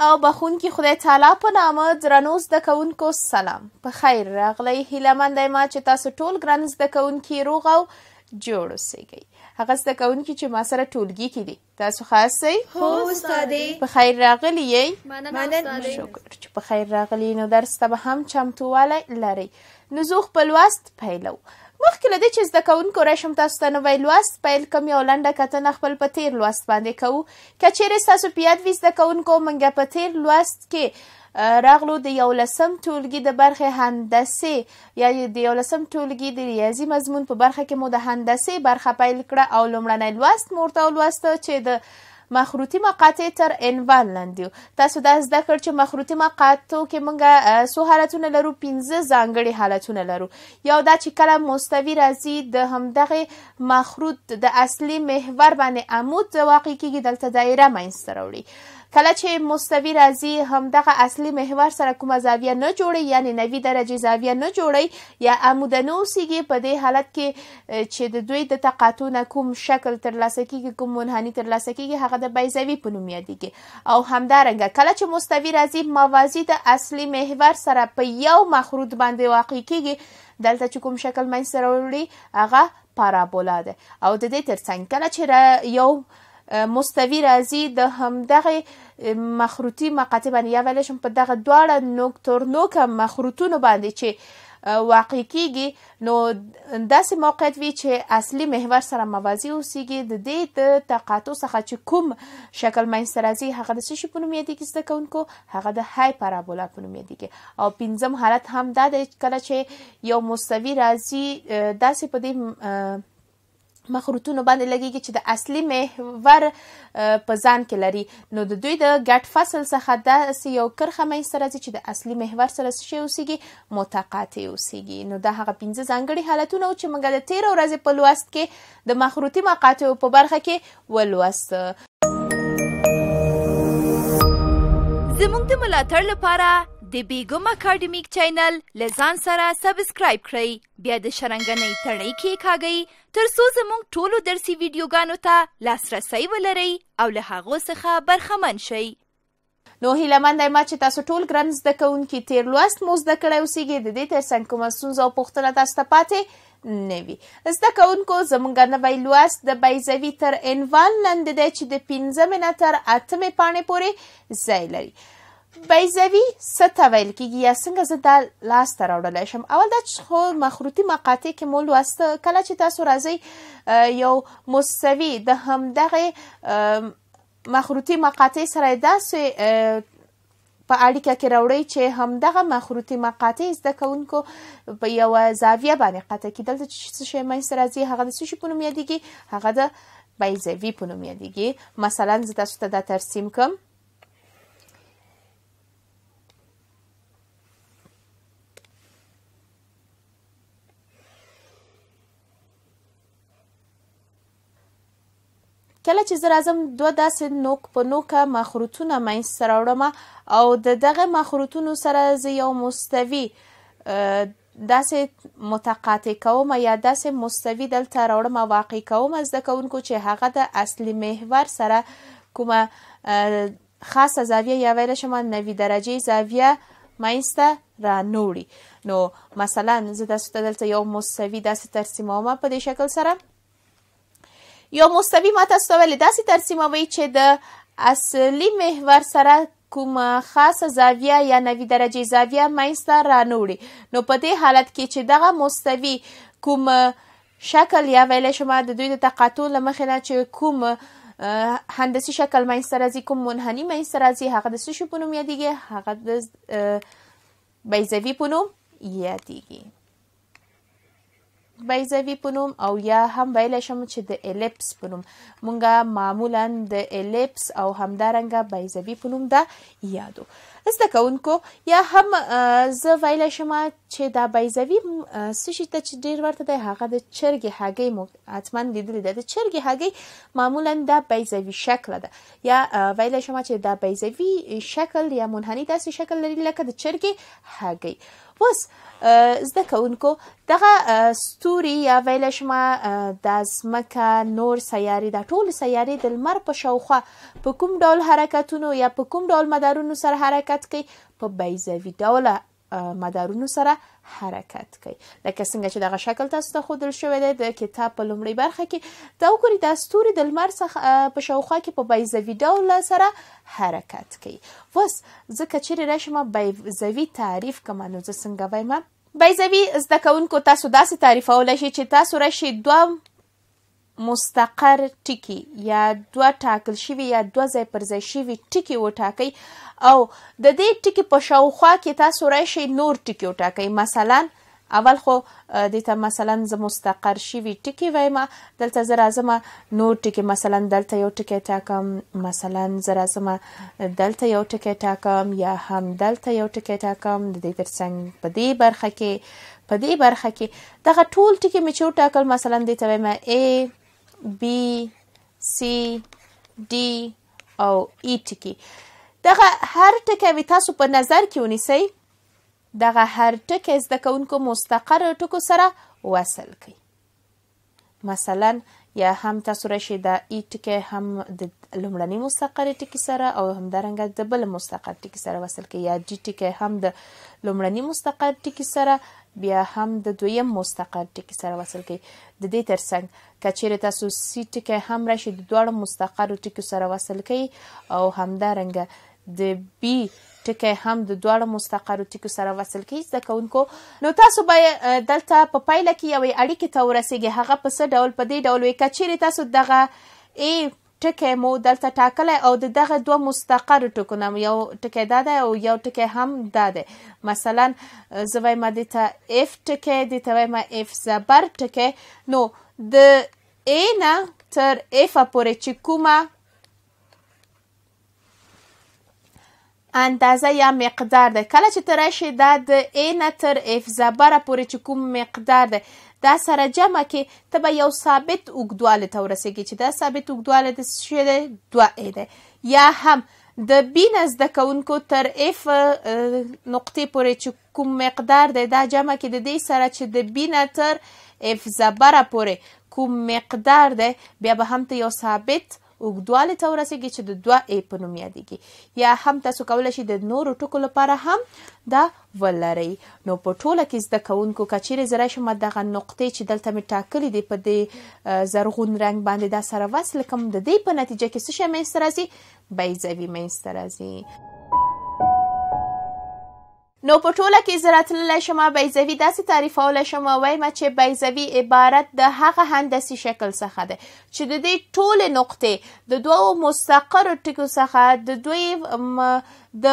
او بخونکي خدای تعالی په نامه درنو زده کوونکو سلام په خیر راغلی هیله مند یم چې تاسو ټول ګران زده کوونکي روغ او جوړ اوسئ هغه زده کوونکي چې ما سره ټولګي کې دي تاسو خاص سئ هو استادې په خیر راغلی یې مننه شکر چې په خیر راغلی نو درس ته به هم چمتووالی لرئ نو زه خپل وست پیلو مخکې له دې چې زده کوونکو راشم تاسو ته نوی لوست پیل کوم یو لنډه کتنه خپل په تیر لوست باندې کوو که چیرې ستاسو په یاد وي زده کوونکو موږ په تیر لوست کې راغلو د یولسم ټولګي د برخې هندسې یا د یولسم ټولګي د ریاضي مضمون په برخه کې مو د هندسې برخه پیل کړه او لومړنی لوست مو ورته ولوسته چې د مخروطي مقاطع تر عنوان لاندې تاسو دا زده کړ چې مخروطي مقاطعو کې موږ څو حالتونه لرو پنځه ځانګړي حالتونه لرو یو دا چې کله مستوي راځي د همدغه مخروط د اصلي محور باندې عمود واقع کیږي دلته دایره منځته راوړي کله چې مستوي راځي همدغه اصلي محور سره کومه زاویه نه جوړي یعنی 90 درجه زاویه نه جوړي یا عمودانه اوسیږي په دې حالت کې چې د دوی د تقاطع نه کوم شکل ترلاسه کیږي کوم منحني ترلاسه کیږي هغه د بیضوي په نوم یادیږي او همدارنګه کله چې مستوي راځي موازی د اصلي محور سره په یو مخروط باندې واقع کیږي دلته چې کوم شکل منځ سره وړي هغه پارابولا ده او د دې ترڅنګ کله چې یو مستوي راځي د همدغه مخروطي مقاطع باندې یا ویلی شم په دغه دواړه نوک تور نوکه مخروطونو باندې چې واقع کیږي نو داسې موقعیت وي چې اصلي محور سره موازی اوسیږي د دې د تقاطع څخه چې کوم شکل منځته راځي هغه د څه شي په نوم یادیږي زده کوونکو هغه د های پارابولا په نوم یادیږي او پنځم حالت هم دا دی کله چې یو مستوي راځي داسې په دې مخروطونو باندې لګیږي چې د اصلي محور په ځان کې لري نو د دوی د ګډ فصل څخه داسې یو کرخه منځته راځي چې د اصلي محور سره څه شی اوسیږي متقاطع اوسیږي نو دا هغه پنځه ځانګړي حالتونه چې موږ د تیرو ورځې په لوست کې د مخروطي مقاطعو په برخه کې ولوست زموږ د ملاتړ لپاره د بیګم اکاډمیک چینل لزان سره سبسکرایب کړئ بیا د شرنګنۍ تړۍ کې کاږئ ترڅو زموږ ټولو درسي ویډیوګانو ته لاسرسي ولرئ او له هغو څخه برخمن شئ نو هیله مند یم چې تاسو ټول ګران زده کوونکي تیر لوست مو زده کړی اوسئ د دې تر څنګ کومه ستونزه او پوښتنه تاسو ته پاتې نوي زده کوونکو زمونږ نوی لوست د بیزوي تر عنوان لاندې دی چې د پنځمې نه تر اتمې پاڼې پورې ځای لري بیزوي څه ته ویل کېږي یا څنګه زه دا لاسته راوړلی شم اول دا خو مخروطي مقاطع کې مو لوسته کله چې تاسو راځئ یو مساوي د همدغې مخروطي مقاطع سره داسې په اړیکه کې راوړی چې همدغه مخروطي مقاطع زده کوونکو په یو زاویه باندې قطع کې دلته چې څه شی منځته راځي هغه د څه شي په نوم یادېږي هغه د بیزوي په نوم یادېږي مثلا زه تاسو ته دا ترسیم کوم کله چې زه راځم دوه داسې نوک په نوکه مخروطونه منځته راوړم او د دغه مخروطونو سره زه یو مستوي داسې متقاطع کوم یا داسې مستوي دلته راوړم واقع کوم زده کوونکو چې هغه د اصلي محور سره کومه خاصه زاویه یا ویل شما 90 درجه زاویه مایسته را نوړي نو مثلا زه تاسو ته دلته یو مساوي داسې ترسیمومه په دې شکل سره یو مستوي متن ستولی داسې ترسیموئ چې د اصلي محور سره کومه خاصه زاویه یا نوي درجې زاویه منځته رانوړي نو په دې حالت کې چې دغه مستوي کوم شکل یا ویلی شما د دوی د تقاطع له مخې نه چې کوم هندسي شکل منځته راځي کوم منحني منځته راځي هغه د څه شي په نوم یادیږي هغه د بیضوي په نوم یادیږي بیزوي په نوم او یا هم ویلی شم چې د الیپس په نوم مونږه معمولا د الیپس او همدارنګه بیزوي په نوم ده یادو زده کوونکو یا هم زه ویلی شم چې دا بیزوي څه شي ته چې ډېر ورته دی هغه د چرګې هګۍ مو حتما لیدلې ده د چرګې هګۍ معمولا دا بیزوي شکله ده یا ویلی شم چې دا بیزوي شکل یا منحني داسې شکل لري لکه د چرګې هګۍ اوس زده کوونکو دغه ستوري یا ویل شما د ځمکه نور سیارې د ټول سیارې د لمر په شاوخوا په کوم ډول حرکتونو یا په کوم ډول مدارونو سره حرکت کوي په بیزوي ډول مدارونو سره حرکت کوي لکه څنګه چې دغه شکل تاسو ته خودل شوی دی د کتاب په لومړۍ برخه کې دا وګورئ د ستوري د لمر څخه په شاوخوا کې په بیزوي ډول سره حرکت کوي وس ځکه چې راشم بیزوي تعریف کوم نو څنګه وایم بیزوي زده کوونکو تاسو داسې تعریفولی شئ چې تاسو راشي دوه مستقر ټکی یا دوه ټاکل شوی یا دوه ځای پر ځای شوی ټکی وټاکئ او د دې ټکی په شاوخوا کې تاسو راشي نور ټکی وټاکئ مثلا اول خو دته مثلا ز مستقر شوی ټکی وایم دلته زر اعظم نور ټکی مثلا دلته یو ټکی ټاکم مثلا زر اعظم دلته یو ټکی ټاکم یا هم دلته یو ټکی ټاکم د دې ترڅنګ په دې برخه کې په دې برخه کې دغه ټول ټکی مې چور ټاکل مثلا دته وایم ا B C D او E ټکی دغه هر ټکی تاسو په نظر کې ونیسئ دغه هر ټکی زده کوونکو مستقر ټکو سره وصل کړئ مثلا یا هم تاسو راشي دا ای ټکی هم د لومړني مستقر ټکی سره او همدارنګه د بل مستقر ټکی سره وصل کې یا جی ټکی هم د لومړني مستقر ټکی سره بیا هم د دویم مستقر ټکی سره وصل کې د دې ترڅنګ کچېره تاسو سی ټکی هم راشي د دوه مستقر ټکی سره وصل کې او همدارنګه د بي ټکی هم د دواړو مستقرو ټکو سره وصل کی زده کوونکو نو تاسو به دلته په پایله کې یوې اړیکې ته ورسیږئ هغه په څه ډول په دې ډول وي که چیرې تاسو دغه ای ټکی مو دلته ټاکلی او د دغه دوه مستقر ټکو نه یو ټکی دا دی او یو ټکی هم دا دی مثلا زه وایم دې ته اف ټکی دې ته وایم اف زبر ټکی نو د ای نه تر افه پورې چې کومه اندازه یا مقدار ده کله چې ته راشي دا د ا نه تر اف زبره پورې چې کوم مقدار ده دا سره جمع کې ته به یو ثابت اوږدوالی ته ورسېږي چې دا ثابت اوږدوالی د څه شی دی دوه ا دی یا هم د بی نه زده کوونکو تر اف نقطې پورې چې کوم مقدار دی دا جمع کې د دې سره چې د بی نه تر اف زبره پورې کوم مقدار دی بیا به هم ته یو ثابت اوګدوالي ته ورسیږي چې د 2 ای په نوم یادېږي یا هم تاسو کولای شئ د نورو ټکو لپاره هم دا ولرئ نو په ټوله کې زده کوونکو کچېره زره شم دغه نقطې چې دلته می ټاکلې دي په دې زرغون رنگ باندې دا سره وصل کوم د دې په نتیجه کې څه شی مې سره زی بیزوي مې سره زی نو په ټوله کې زه راتللی شمه بیضوي داسې تعریفولی شمه ویمه چې بیضوي عبارت د هغه هندسي شکل څخه دی چې د دې ټولې نقطې د دوو مستقرو ټکو څخه د دوی د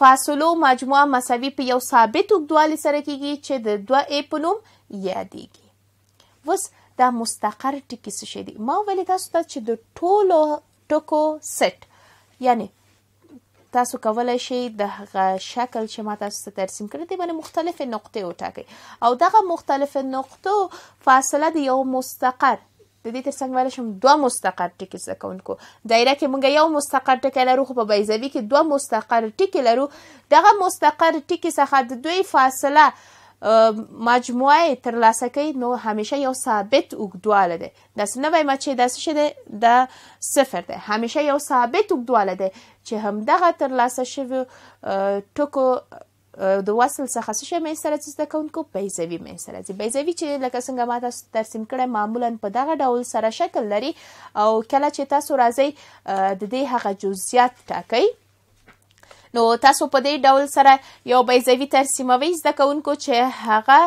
فاصلو مجموعه مساوي په یو ثابت اوږدوالي سره کیږي چې د دوه ا په نوم یادیږي اوس دا مستقر ټکي څه شی دي ما ویلي تاسو ته چې د ټولو ټکو سټ یعنی تاسو کولای شئ د شکل چې ما تاسو ته ترسیم کړی دی باندې مختلف نقطې وټاکئ او دغه مختلف نقطو فاصله د یو مستقر د دې ترڅنګ ویل شم دوه مستقر ټکي زده کوونکو دایره کې موږ یو مستقر ټکی لرو خو په بیزوي کې دوه مستقر ټکي لرو دغه مستقر ټکي څخه د دوی فاصله مجموعه ترلاسه کوي نو همیشه یو ثابت اوږدوالی دی داسې نه وایم چې داسې شی دی د صفر دی همیشه یو ثابت اوږدوالی دی چې همدغه ترلاسه شوي ټکو د وصل څخه څه شی مې سره چې زده کوونکو بیزوي مې سره ځي بیزوي چې لکه څنګه ما تاسو ترسیم کړی معمولا په دغه ډول سره شکل لري او کله چې تاسو راځئ د دې هغه جزئیات ټاکئ نو تاسو په دې ډول سره یو بیزوي ترسیموي زده کوونکو چې هغه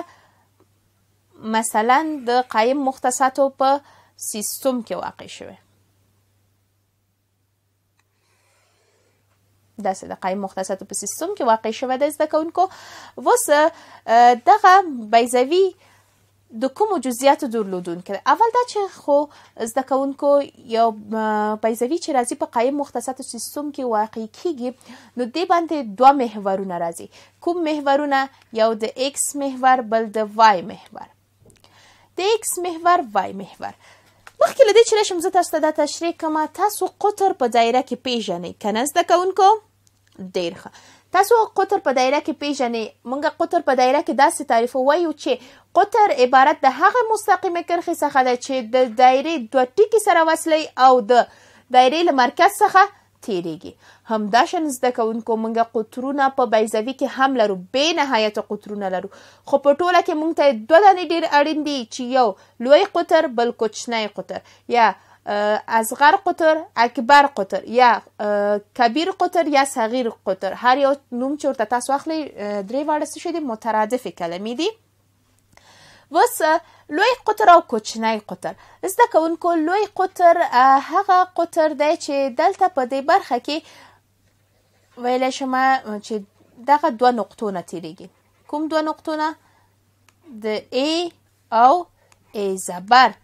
مثلا د قایم مختصاتو په سیستم کې واقع شوی داسې د قایم مختصاتو په سیستم کې واقع شوی د زده کوونکو اوس دغه بیزوي د کومو جزئیاتو درلودونکي اول دا چې خو زده کوونکو یو پیسوي چې راځي په قایم مختصات سیستم کې واقع کیږي نو دې باندې دوه محورونه راځي کوم محورونه یو د ایکس محور بل د وای محور د ایکس محور وای محور مخکې له دې چې راشم زه تاسو ته دا تشریح کوم تاسو قطر په دایره کې پیژنئ کنه زده کوونکو ډېر ښه تاسو قطر په دایره کې پیژنئ موږ قطر په دایره کې داسې تعریف وایو چې قطر عبارت د هغه مستقیمه کرښې څخه ده چې د دایرې دوه ټکي سره وصلی او د دایرې له مرکز څخه تیریږي همدا شان زده کوونکو موږ قطرونه په بیزوي کې هم لرو بې نهایت قطرونه لرو خو په ټوله کې موږ ته دوه دانې ډېر اړین دي چې یو لوی قطر بل کوچنی قطر یا اصغر قطر اکبر قطر یا کبیر قطر یا صغیر قطر هر یو نوم چې ورته تاسو اخلي درې واړه څه دي مترادف کلمې دي وس لوی قطر او کوچنی قطر زده کوونکو لوی قطر هغه قطر دی چې دلته په دې برخه کې ویلی شمه چې دغه دوه نقطو نه تیریږي کوم دوه نقطو نه د ای او ای زبر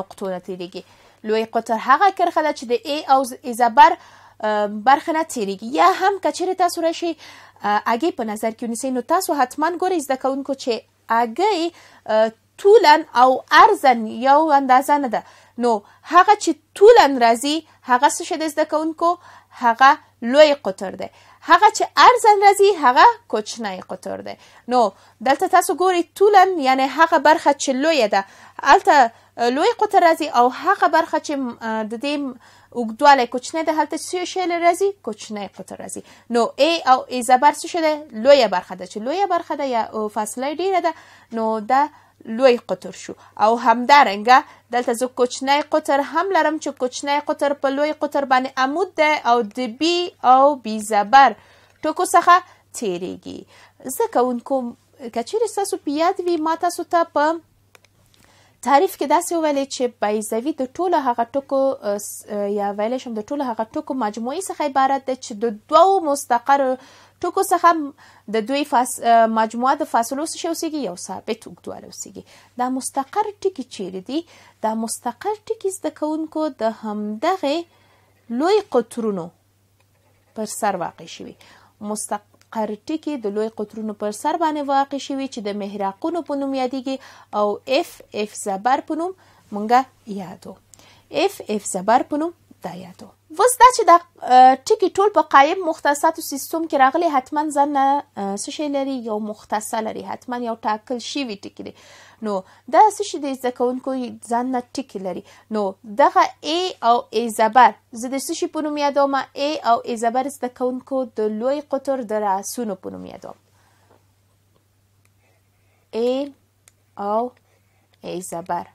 نقطو نه تیریږي لوی قطر هغه کرخه ده چې د ای او ایزابر برخه نه تیریږي یا هم کچېرې تاسو راشي هغې په نظر کې ونیسئ نو تاسو حتما ګورئ زده کوونکو چې هګۍ طولن او ارزن یو اندازه نه ده نو هغه چې طولن راځي هغه څه شی دی زده کوونکو هغه لوی قطر دی هغه چې ارزن راځي هغه کوچنی قطر دی نو دلته تاسو ګورئ طولن یعنی هغه برخه چې لویه ده هلته لوی قطر راځي او هغه برخه چې د دې اوګدواله کوچنه ده هلته څه شی راځي کوچنه قطر راځي نو ای او ای زبر څه شده لوی برخه ده چې لوی برخه ده یا فاصله ډیره ده نو دا لوی قطر شو او همدارنګه دلته زه کوچنی قطر هم لرم چې کوچنی قطر په لوی قطر باندې عمود دی او د بی او بی زبر ټکو څخه تیریږي زده کوونکو که چیرې ستاسو په یاد وي ما تاسو ته په تعریف کې داسې ویلې چې بیزوي د ټولو هغه ټکو یا ویلې شم د ټولو هغه ټکو مجموعي څخه عبارت ده چې د دوو مستقر ټکو څخه د دوی فاس مجموعه د فاصلو څخه اوسېږي یو ثابت اوږدوالی اوسېږي دا مستقر ټکي چیرې دي دا مستقر ټکي زده کوونکو د همدغه لوی قطرونو پر سر واقع شوي مستق... مقر ټکی د لوی قطرونو پر سر باندې واقع شوی چې د محراقونو په نوم یادېږي او اف اف زبر په نوم مونږه یادو اف اف زبر په نوم دا یادو اوس دا چې دا ټکي ټول په قایم مختصاتو سیستم کې راغلي حتما ځنه څه شی لري یو مختصه لري حتما یو ټاکل شوي ټکي دی نو دا څه شی دی زده کوونکو ځنه ټکي لري نو دغه ای او ای زبر زه د څه شي په نوم یادوم ای او ای زبر زده کوونکو د لوی قطر د راسونو په نوم یادوم ای او ای زبر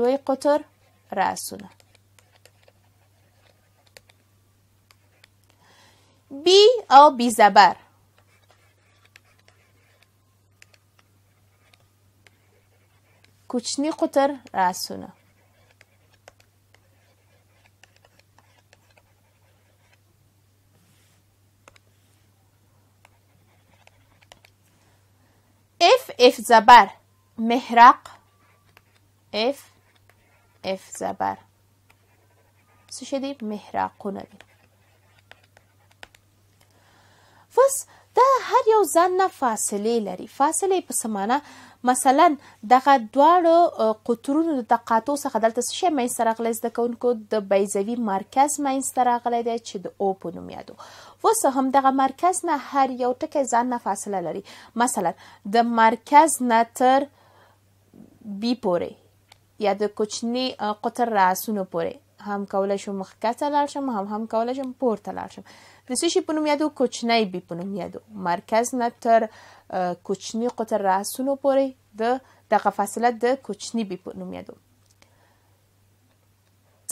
لوی قطر راسونه بی آ بی زبر کوچنی قطر رسونه اف اف زبر مهرق اف اف زبر سو شدی مهرقونه بید پس دا هر یو ځان نه فاصله لري فاصله په سمانه مثلا دغه دواړو قطرونو د تقاطع څخه دلته څه شی مینځته راغلی زده کوونکو د بیضوي مرکز مینځته راغلی دی چې د او په نوم یادو اوس هم دغه مرکز نه هر یو ټکی ځان نه فاصله لري مثلا د مرکز نه تر بی پورې یا د کوچني قطر راسونو پورې هم کولای شم مخکته لاړ شم هم هم کولای شم پورته لاړ شم د څه شي په نوم یادو کوچنی بي په نوم یادو مرکز نه تر کوچني قطر راسونو پورې د دغه فاصله د کوچني بي په نوم یادو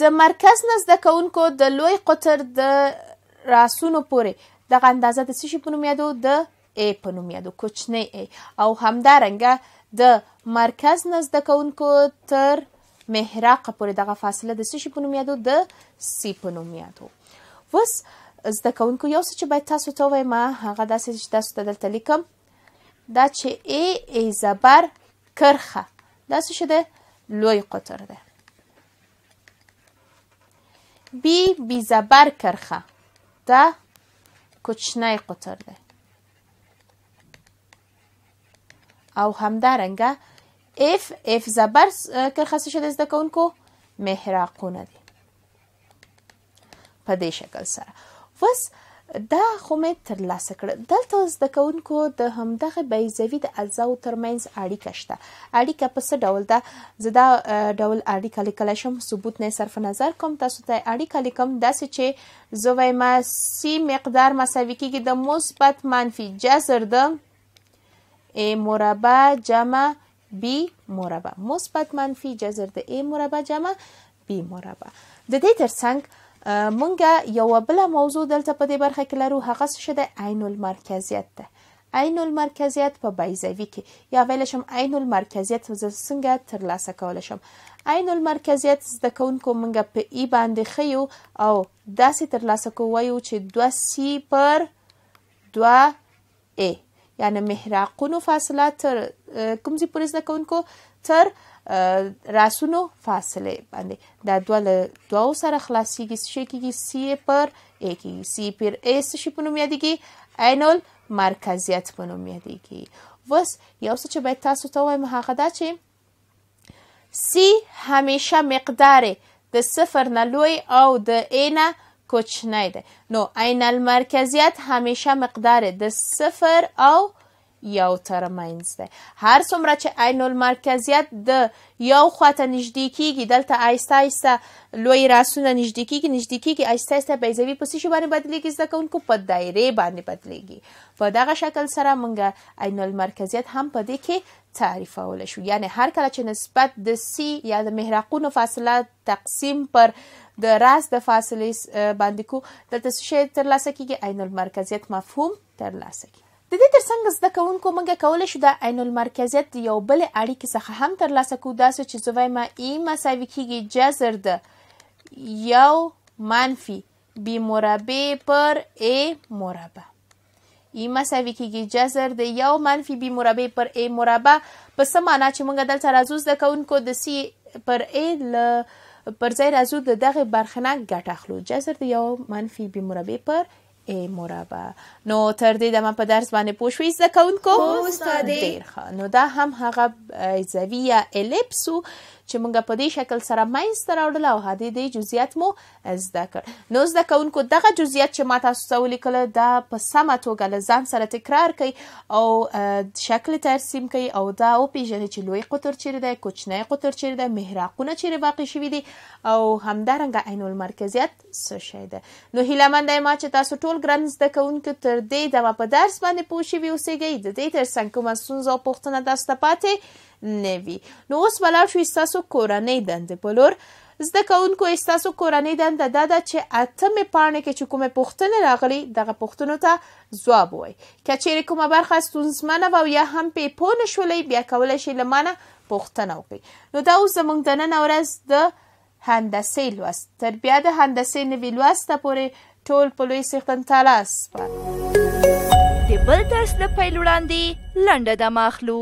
د مرکز نه زده کوونکو د لوی قطر د راسونو پورې دغه اندازه د څه شي په نوم یادو د ای په نوم یادو کوچنی ای او همدارنګه د مرکز نه زده کوونکو تر محراق پورې دغه فاصله د سشي په نوم یادو د سی په نوم یادو وس زده کوونکو یو څه چې باید تاسو ته وایم هغه داسې چې تاسو ته دلته لیکم دا چې ای ای زبر کرخه دا څه شده لوی قطر ده بی بی زبر کرخه دا کوچنی قطر ده او همدارنګه اف اف زبر کرخه څه د زده کوونکو محراقونه دي په دې شکل سره وس دا خو مې تر لاسه کړ دلته زده کوونکو د همدغه بیزوي د اجزاو ترمنځ اړیکه شته اړیکه په څه ډول ده زه دا ډول اړیکه لیکلی شم ثبوت نه صرف نظر کوم تاسو ته اړیکه لیکم داسې چې زه وایم سی مقدار مساوي کیږي د مثبت منفي جذر د ا مربع جمع b مربع مثبت منفي جذر د a مربع جمع b مربع د دې ترڅنګ مونږه یو بل موضوع دلته په دې برخه کې لرو هغه څه شته عین المرکزیت ده عین المرکزیت په بایزوي کې یا ویل شم عین المرکزیت زه څنګه ترلاسه کولی شم عین المرکزیت زده کوونکو مونږ په ای باندې خیو او داسې ترلاسه کوو چې دوه سی پر دوه ای یعنی محراقونو فاصله تر کوم ځای پورې زده کوونکو تر راسونو فاصله باندې دا دوه له دوه سره خلاصيږي چې کیږي سی پر ا کیږي سی پر اس شي په نوم یادېږي عینول مرکزیت په نوم یادېږي وس یو څه چې باید تاسو ته وایم هغه دا چې سی همیشه مقدار د صفر نه لوی او د ا نه کوچنی دی نو عین المرکزیت همیشه مقدار د صفر او یو تر منځ دی هر څومره چې عین المرکزیت د یو خواته نږدې کیږي دلته آیسته آیسته لوی راسونه نږدې کیږي نږدې کیږي آیسته آیسته بیزوي په څه باندې بدلیږي زده کوونکو په دایره باندې بدلیږي په دغه شکل سره مونږ عین المرکزیت هم په دې کې تعریفول شو یعنی هر کله چې نسبت د سی یا د محرقونو فاصله تقسیم پر د راس د فاصلې باندې کو دلته شی تر لاسه کیږي عین المرکزیت مفهوم تر لاسه کیږي د دې ترڅنګ زده کوونکو موږ کولای شو د عین المرکزیت یو بل اړیکې څخه هم تر لاسه کو داسې چې زوی ما ای مساوي کیږي جذر د یو منفی بی مربع پر ای مربع ایما ساوي کیږي جذر د یو منفي بي مربع پر ای مربع په سم معنا چې موږ دلته راځو زده کوونکو د سی پر ای ل پر ځای راځو د دغه برخنه ګټه اخلو جذر د یو منفي بي مربع پر ای مربع نو تر دې دمه په درس باندې پوه شوي زده کوونکو ډېر ښه نو دا هم هغه زاویه الپسو چې موږ په دې شکل سره مینځته راوړل او هدي دې جزئیات مو زده کړ نو زده کوونکو دغه جزئیات چې ما تاسو ته ولیکل دا په سمه توګه له ځان سره تکرار کړئ او شکل ترسیم کړئ او دا وپیژنئ چې لوی قطر چیرې دی کوچنی قطر چیرې دی محراقونه چیرې واقع شوي دي او همدارنګه عین المرکزیت څه شی ده نو هیله مند یم چې تاسو ټول ګران زده کوونکو تر دې دمه په درس باندې پوه شوي اوسئ د دې تر څنګ کومه ستونزه او پوښتنه تاسو ته پاتې نه وي نو اوس به لاړ شو ستاسو کورنۍ دندې په لور زده کوونکو استاسو کورنۍ دنده دا ده چې اتمې پاڼې کې چې کومې پوښتنې راغلي دغه پوښتنو ته ځواب ووایي که چیرې کومه برخه ستونزمنه وه یا هم پې پوه نه شولئ بیا کولی شئ له مانه پوښتنه وکړئ نو دا اوس زموږ د ننه ورځ د هندسې لوست تر بیا د هندسې نوي لوست پورې ټول په لوی څښتن تعالی سپارو د بل درس د پیل وړاندې لنډه دمه اخلو